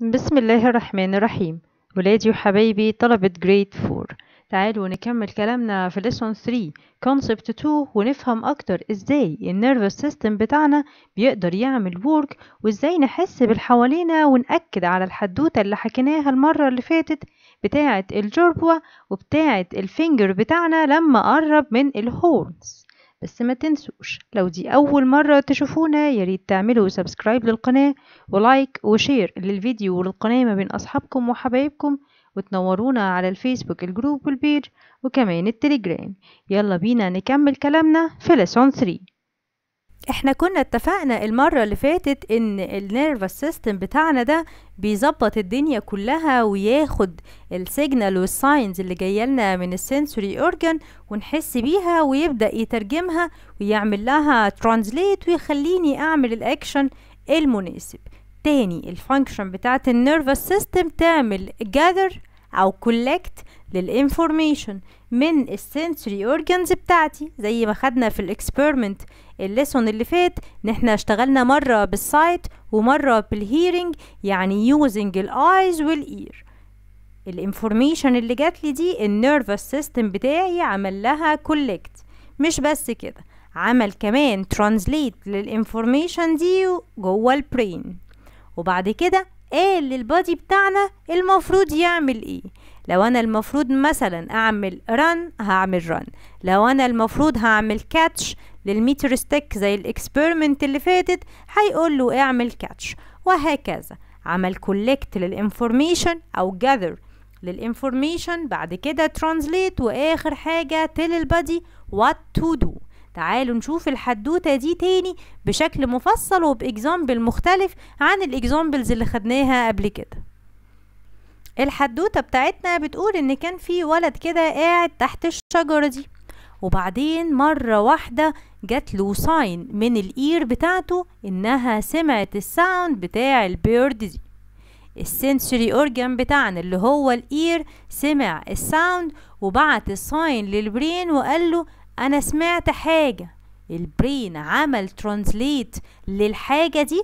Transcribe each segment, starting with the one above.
بسم الله الرحمن الرحيم ولادي وحبايبي طلبة جريد 4 تعالوا نكمل كلامنا في lesson 3 concept 2 ونفهم أكتر إزاي النيرفوس سيستم بتاعنا بيقدر يعمل work وإزاي نحس بالحوالينا ونأكد على الحدوتة اللي حكيناها المرة اللي فاتت بتاعة الجربوة وبتاعة الفينجر بتاعنا لما قرب من الهورنز بس ما تنسوش لو دي أول مرة تشوفونا ياريت تعملوا سبسكرايب للقناة ولايك وشير للفيديو وللقناة ما بين أصحابكم وحبايبكم وتنورونا على الفيسبوك الجروب والبيج وكمان التليجرام يلا بينا نكمل كلامنا في لسون 3 احنا كنا اتفقنا المرة اللي فاتت ان النيرفس سيستم بتاعنا ده بيظبط الدنيا كلها وياخد السيجنال والساينز اللي جايه لنا من السنسوري اورجان ونحس بيها ويبدا يترجمها ويعمل لها ترانسليت ويخليني اعمل الاكشن المناسب تاني الفانكشن بتاعت النيرفس سيستم تعمل جاذر او كولكت للانفورميشن من السنسوري اورجانز بتاعتي زي ما خدنا في الاكسبيرمنت الليسون اللي فات ان احنا اشتغلنا مره بالسايت ومره بالهيرنج يعني يوزنج الايز والاير الانفورميشن اللي جات لي دي النيرفس سيستم بتاعي عمل لها كولكت مش بس كده عمل كمان ترانزليت للانفورميشن دي جوه البرين وبعد كده قال للبادي بتاعنا المفروض يعمل ايه لو انا المفروض مثلا اعمل ران هعمل ران لو انا المفروض هعمل كاتش للميتر ستيك زي الاكسبيرمنت اللي فاتت هيقول له اعمل كاتش وهكذا عمل كولكت للانفورميشن او جاذر للانفورميشن بعد كده translate واخر حاجه تيل البادي وات تو دو تعالوا نشوف الحدوتة دي تاني بشكل مفصل وبإكزامبل مختلف عن الإكزامبلز اللي خدناها قبل كده الحدوتة بتاعتنا بتقول إن كان في ولد كده قاعد تحت الشجرة دي وبعدين مرة واحدة جات له ساين من الإير بتاعته إنها سمعت الساوند بتاع البيرد دي السنسوري أورجان بتاعنا اللي هو الإير سمع الساوند وبعت الساين للبرين وقال له أنا سمعت حاجة البرين عمل ترانسليت للحاجة دي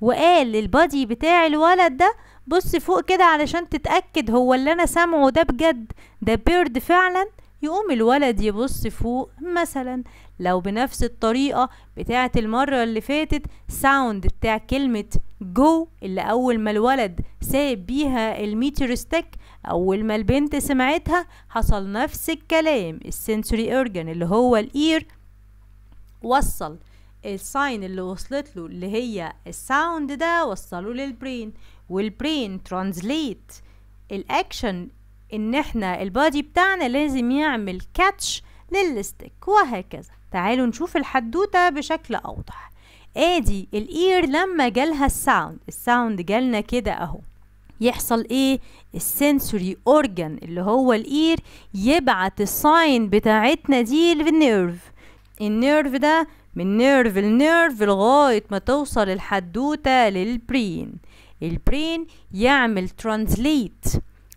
وقال للبادي بتاع الولد ده بص فوق كده علشان تتأكد هو اللي أنا سامعه ده بجد ده بيرد فعلا يقوم الولد يبص فوق مثلا لو بنفس الطريقة بتاعة المرة اللي فاتت ساوند بتاع كلمة جو اللي أول ما الولد ساب بيها الميتر ستيك أول ما البنت سمعتها حصل نفس الكلام السنسوري أورجان اللي هو الإير وصل الساين اللي وصلت له اللي هي الساوند ده وصله للبرين والبرين ترانزليت الاكشن ان احنا البادي بتاعنا لازم يعمل كاتش للستيك وهكذا تعالوا نشوف الحدوتة بشكل اوضح ادي الاير لما جالها الساوند الساوند جالنا كده اهو يحصل ايه السنسوري اورجان اللي هو الاير يبعت الساين بتاعتنا دي للنيرف النيرف ده من نيرف لنيرف لغاية ما توصل الحدوتة للبرين البرين يعمل ترانزليت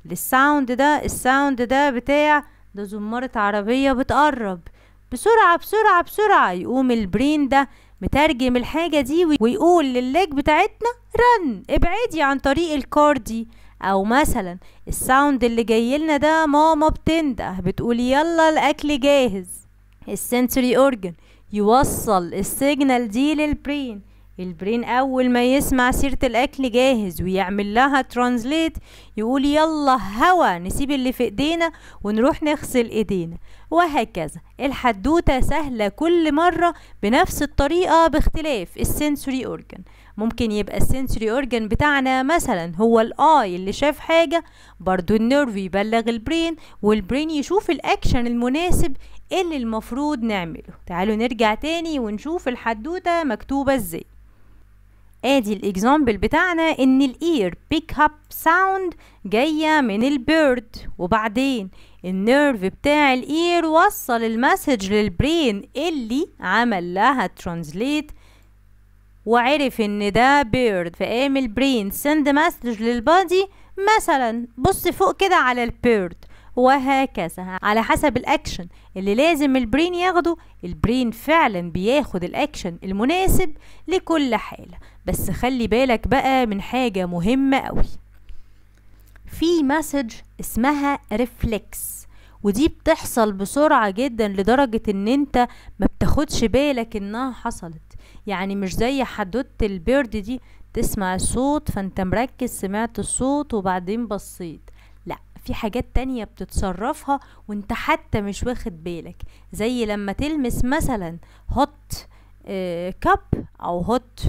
للساوند ده الساوند ده بتاع ده زمارة عربية بتقرب بسرعة بسرعة بسرعة يقوم البرين ده مترجم الحاجة دي ويقول للليج بتاعتنا رن ابعدي عن طريق الكار دي او مثلا الساوند اللي جايلنا ده ماما بتنده بتقول يلا الاكل جاهز السنسوري اورجن يوصل السيجنال دي للبرين البرين اول ما يسمع سيرة الاكل جاهز ويعمل لها ترانزليت يقول يلا هوا نسيب اللي في ايدينا ونروح نغسل ايدينا وهكذا الحدوتة سهلة كل مرة بنفس الطريقة باختلاف السنسوري أورجن ممكن يبقى السنسوري أورجن بتاعنا مثلا هو الآي اللي شاف حاجة برضو النيرف يبلغ البرين والبرين يشوف الأكشن المناسب اللي المفروض نعمله تعالوا نرجع تاني ونشوف الحدوتة مكتوبة ازاي ادي الاكزامبل بتاعنا ان الاير بيك اب ساوند جايه من البيرد وبعدين النيرف بتاع الاير وصل المسج للبرين اللي عمل لها ترانسليت وعرف ان ده بيرد فقام البرين سند مسج للبادي مثلا بص فوق كده على البيرد وهكذا على حسب الاكشن اللي لازم البرين ياخده البرين فعلا بياخد الاكشن المناسب لكل حاله بس خلي بالك بقى من حاجه مهمه قوي في مسج اسمها ريفلكس ودي بتحصل بسرعة جدا لدرجة ان انت ما بتاخدش بالك انها حصلت يعني مش زي حدوتة البيرد دي تسمع الصوت فانت مركز سمعت الصوت وبعدين بصيت في حاجات تانية بتتصرفها وانت حتى مش واخد بالك زي لما تلمس مثلا هوت آه، كاب او هوت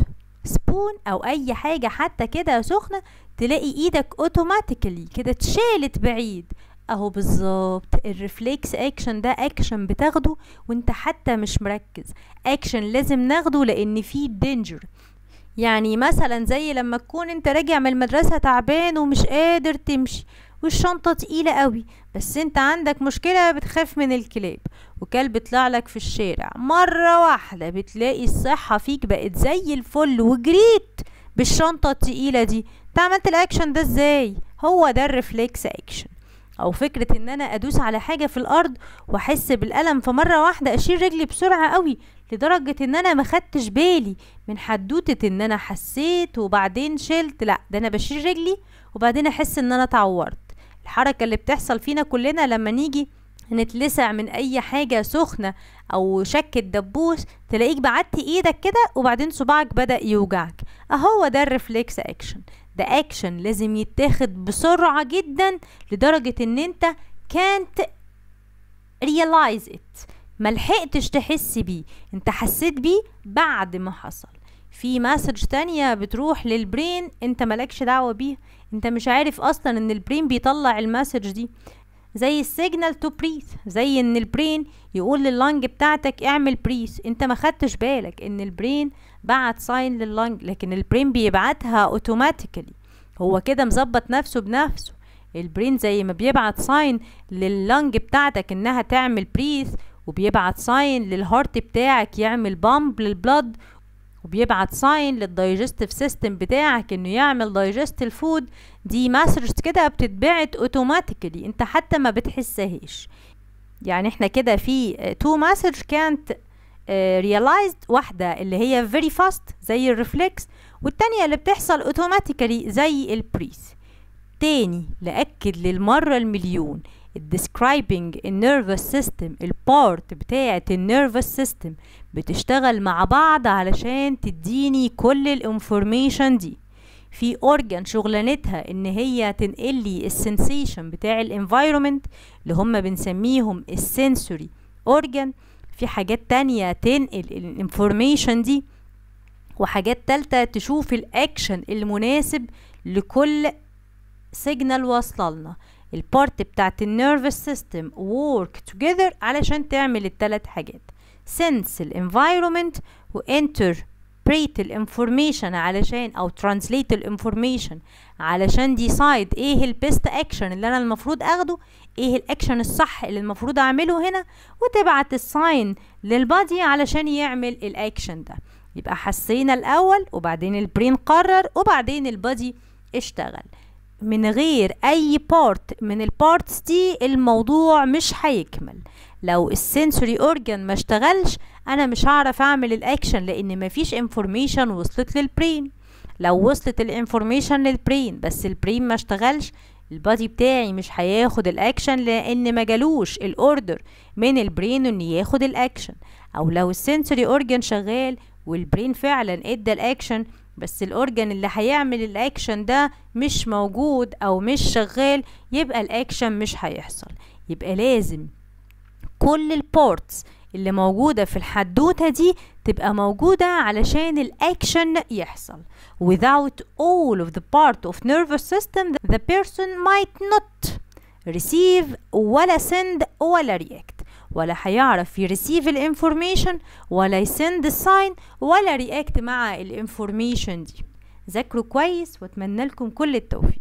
سبون او اي حاجة حتى كده سخنة تلاقي ايدك اوتوماتيكلي كده اتشالت بعيد اهو بالظبط الريفليكس اكشن ده اكشن بتاخده وانت حتى مش مركز اكشن لازم ناخده لان فيه دينجر يعني مثلا زي لما تكون انت راجع من المدرسه تعبان ومش قادر تمشي والشنطة تقيلة قوي بس انت عندك مشكلة بتخاف من الكلاب وكلب طلع لك في الشارع مرة واحدة بتلاقي الصحة فيك بقت زي الفل وجريت بالشنطة التقيلة دي انت عملت الاكشن ده ازاي هو ده الريفليكس اكشن او فكرة ان انا ادوس على حاجة في الارض واحس بالالم فمرة واحدة اشيل رجلي بسرعة قوي لدرجة ان انا مخدتش بالي من حدوتة ان انا حسيت وبعدين شلت لا ده انا بشيل رجلي وبعدين احس ان انا اتعورت الحركة اللي بتحصل فينا كلنا لما نيجي نتلسع من اي حاجه سخنه او شك الدبوس تلاقيك بعدت ايدك كده وبعدين صباعك بدا يوجعك اهو ده الريفليكس اكشن ده اكشن لازم يتاخد بسرعه جدا لدرجه ان انت كانت realize it ملحقتش تحس بيه انت حسيت بيه بعد ما حصل في مسج تانية بتروح للبرين انت مالكش دعوة بيها انت مش عارف اصلا ان البرين بيطلع المسج دي زي السيجنال تو بريث زي ان البرين يقول لللنج بتاعتك اعمل بريث انت ما خدتش بالك ان البرين بعت ساين لللنج لكن البرين بيبعتها اوتوماتيكلي هو كده مظبط نفسه بنفسه البرين زي ما بيبعت ساين لللنج بتاعتك انها تعمل بريث وبيبعت ساين للهارت بتاعك يعمل بامب للبلد وبيبعت ساين للدايجستيف سيستم بتاعك انه يعمل دايجست الفود دي مسج كده بتتبعت اوتوماتيكلي انت حتى ما بتحسهاش يعني احنا كده في تو مسج كانت ريلايزد واحده اللي هي فيري فاست زي الريفلكس والتانية اللي بتحصل اوتوماتيكلي زي البريس تاني لاكد للمره المليون describing nervous system البارت بتاعة nervous system بتشتغل مع بعض علشان تديني كل الانفورميشن دي في اورجان شغلانتها ان هي تنقلي لي السنسيشن بتاع environment اللي هم بنسميهم السنسوري organ في حاجات تانية تنقل الانفورميشن دي وحاجات تالتة تشوف الاكشن المناسب لكل سيجنال واصله لنا البارت بتاعت النيرفس سيستم work together علشان تعمل التلات حاجات سنس الانفايرومنت وانتر interpret الانفورميشن علشان او ترانسليت الانفورميشن علشان ديسايد ايه البيست اكشن اللي انا المفروض اخده ايه الاكشن الصح اللي المفروض اعمله هنا وتبعت الساين للبادي علشان يعمل الاكشن ده يبقى حسينا الاول وبعدين البرين قرر وبعدين البادي اشتغل من غير اي بارت من البارتس دي الموضوع مش هيكمل لو السنسوري اورجان ما اشتغلش انا مش هعرف اعمل الاكشن لان مفيش انفورميشن وصلت للبرين لو وصلت الانفورميشن للبرين بس البرين ما اشتغلش البادي بتاعي مش هياخد الاكشن لان ما جالوش الاوردر من البرين ان ياخد الاكشن او لو السنسوري اورجان شغال والبرين فعلا ادى الاكشن بس الاورجن اللي هيعمل الاكشن ده مش موجود او مش شغال يبقى الاكشن مش هيحصل يبقى لازم كل البورتس اللي موجودة في الحدوتة دي تبقى موجودة علشان الأكشن يحصل without all of the part of nervous system the person might not receive ولا send ولا react ولا هيعرف يريسيف الانفورميشن ولا يسند الساين ولا رياكت مع الانفورميشن دي ذاكروا كويس واتمنى لكم كل التوفيق